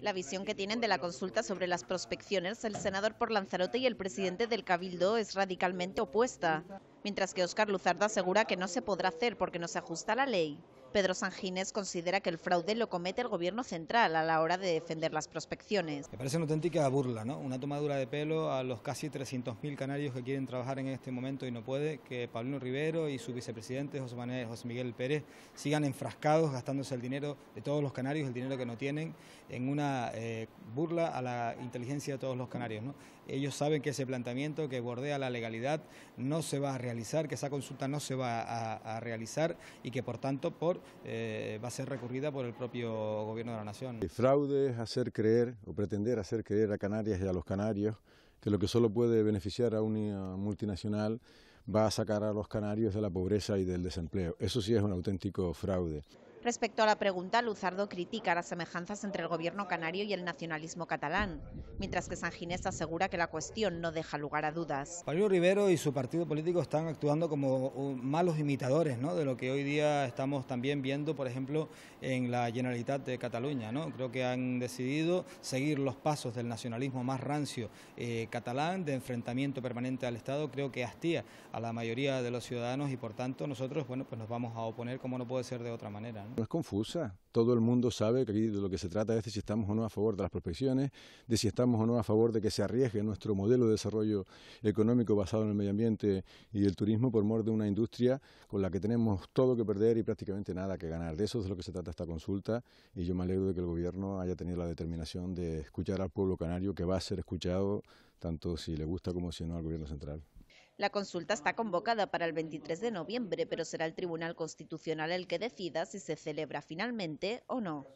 La visión que tienen de la consulta sobre las prospecciones el senador por Lanzarote y el presidente del Cabildo es radicalmente opuesta, mientras que Óscar Luzardo asegura que no se podrá hacer porque no se ajusta a la ley. Pedro Sanginés considera que el fraude lo comete el Gobierno central a la hora de defender las prospecciones. Me parece una auténtica burla, ¿no? una tomadura de pelo a los casi 300.000 canarios que quieren trabajar en este momento y no puede, que Pablo Rivero y su vicepresidente José, Manuel, José Miguel Pérez sigan enfrascados gastándose el dinero de todos los canarios, el dinero que no tienen, en una eh, burla a la inteligencia de todos los canarios. ¿no? Ellos saben que ese planteamiento que bordea la legalidad no se va a realizar, que esa consulta no se va a realizar y que por tanto por eh, va a ser recurrida por el propio Gobierno de la Nación. El fraude es hacer creer o pretender hacer creer a Canarias y a los canarios que lo que solo puede beneficiar a una multinacional va a sacar a los canarios de la pobreza y del desempleo. Eso sí es un auténtico fraude. Respecto a la pregunta, Luzardo critica las semejanzas entre el gobierno canario y el nacionalismo catalán, mientras que San Ginés asegura que la cuestión no deja lugar a dudas. Pablo Rivero y su partido político están actuando como uh, malos imitadores ¿no? de lo que hoy día estamos también viendo, por ejemplo, en la Generalitat de Cataluña. ¿no? Creo que han decidido seguir los pasos del nacionalismo más rancio eh, catalán, de enfrentamiento permanente al Estado, creo que hastía a la mayoría de los ciudadanos y por tanto nosotros bueno, pues nos vamos a oponer como no puede ser de otra manera. No es confusa. Todo el mundo sabe que aquí de lo que se trata es de si estamos o no a favor de las prospecciones, de si estamos o no a favor de que se arriesgue nuestro modelo de desarrollo económico basado en el medio ambiente y el turismo por mor de una industria con la que tenemos todo que perder y prácticamente nada que ganar. De eso es de lo que se trata esta consulta y yo me alegro de que el Gobierno haya tenido la determinación de escuchar al pueblo canario que va a ser escuchado tanto si le gusta como si no al Gobierno central. La consulta está convocada para el 23 de noviembre, pero será el Tribunal Constitucional el que decida si se celebra finalmente o no.